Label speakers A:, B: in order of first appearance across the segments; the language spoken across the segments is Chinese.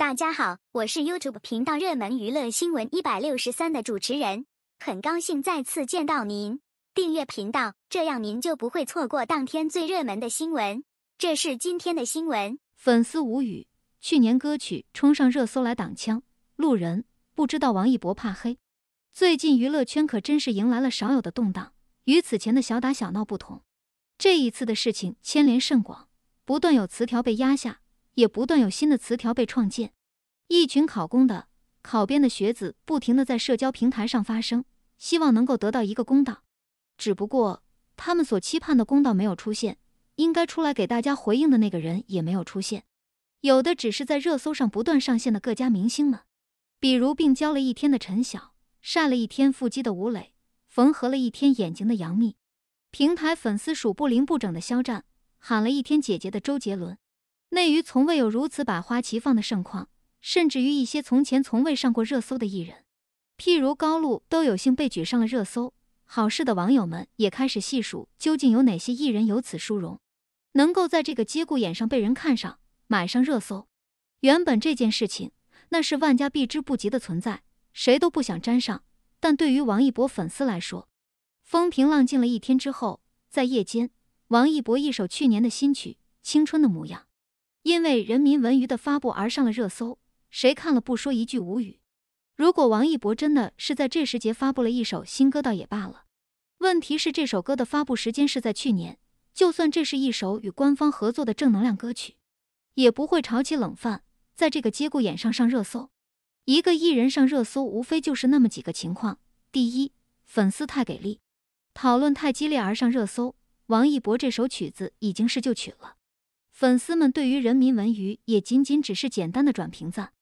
A: 大家好，我是 YouTube 频道热门娱乐新闻一百六十三的主持人，很高兴再次见到您。订阅频道，这样您就不会错过当天最热门的新闻。这是今天的新闻。粉丝无语，去年歌曲冲上热搜来挡枪，路人不知道王一博怕黑。最近娱乐圈可真是迎来了少有的动荡，与此前的小打小闹不同，这一次的事情牵连甚广，不断有词条被压下。也不断有新的词条被创建，一群考公的、考编的学子不停地在社交平台上发声，希望能够得到一个公道。只不过他们所期盼的公道没有出现，应该出来给大家回应的那个人也没有出现，有的只是在热搜上不断上线的各家明星们，比如病娇了一天的陈晓，晒了一天腹肌的吴磊，缝合了一天眼睛的杨幂，平台粉丝数不零不整的肖战，喊了一天姐姐的周杰伦。内娱从未有如此百花齐放的盛况，甚至于一些从前从未上过热搜的艺人，譬如高露，都有幸被举上了热搜。好事的网友们也开始细数，究竟有哪些艺人有此殊荣，能够在这个节骨眼上被人看上，买上热搜。原本这件事情那是万家避之不及的存在，谁都不想沾上。但对于王一博粉丝来说，风平浪静了一天之后，在夜间，王一博一首去年的新曲《青春的模样》。因为人民文娱的发布而上了热搜，谁看了不说一句无语？如果王一博真的是在这时节发布了一首新歌，倒也罢了。问题是这首歌的发布时间是在去年，就算这是一首与官方合作的正能量歌曲，也不会炒起冷饭，在这个节骨眼上上热搜。一个艺人上热搜，无非就是那么几个情况：第一，粉丝太给力，讨论太激烈而上热搜。王一博这首曲子已经是旧曲了。粉丝们对于人民文娱也仅仅只是简单的转评赞，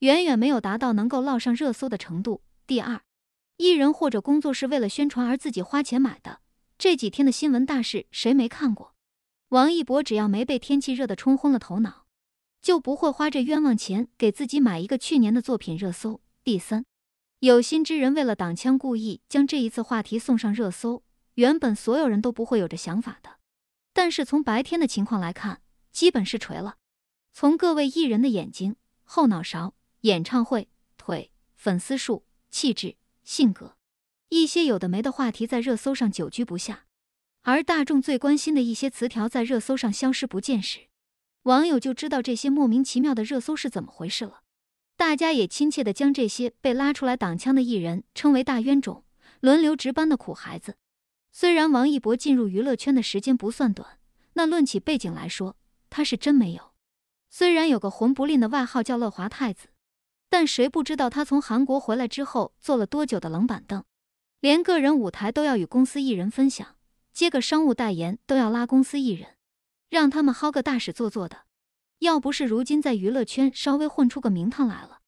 A: 远远没有达到能够捞上热搜的程度。第二，艺人或者工作室为了宣传而自己花钱买的这几天的新闻大事谁没看过？王一博只要没被天气热的冲昏了头脑，就不会花这冤枉钱给自己买一个去年的作品热搜。第三，有心之人为了挡枪故意将这一次话题送上热搜，原本所有人都不会有这想法的，但是从白天的情况来看。基本是锤了。从各位艺人的眼睛、后脑勺、演唱会、腿、粉丝数、气质、性格，一些有的没的话题在热搜上久居不下；而大众最关心的一些词条在热搜上消失不见时，网友就知道这些莫名其妙的热搜是怎么回事了。大家也亲切地将这些被拉出来挡枪的艺人称为“大冤种”、“轮流值班的苦孩子”。虽然王一博进入娱乐圈的时间不算短，那论起背景来说，他是真没有，虽然有个混不吝的外号叫乐华太子，但谁不知道他从韩国回来之后坐了多久的冷板凳，连个人舞台都要与公司艺人分享，接个商务代言都要拉公司艺人，让他们薅个大使做做。的，要不是如今在娱乐圈稍微混出个名堂来了，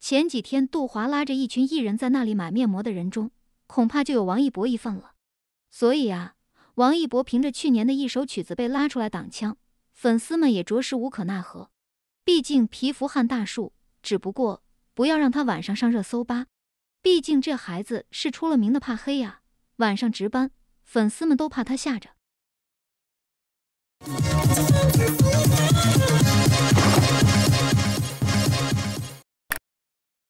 A: 前几天杜华拉着一群艺人在那里买面膜的人中，恐怕就有王一博一份了。所以啊，王一博凭着去年的一首曲子被拉出来挡枪。粉丝们也着实无可奈何，毕竟皮肤旱大树。只不过，不要让他晚上上热搜吧，毕竟这孩子是出了名的怕黑呀。晚上值班，粉丝们都怕他吓着。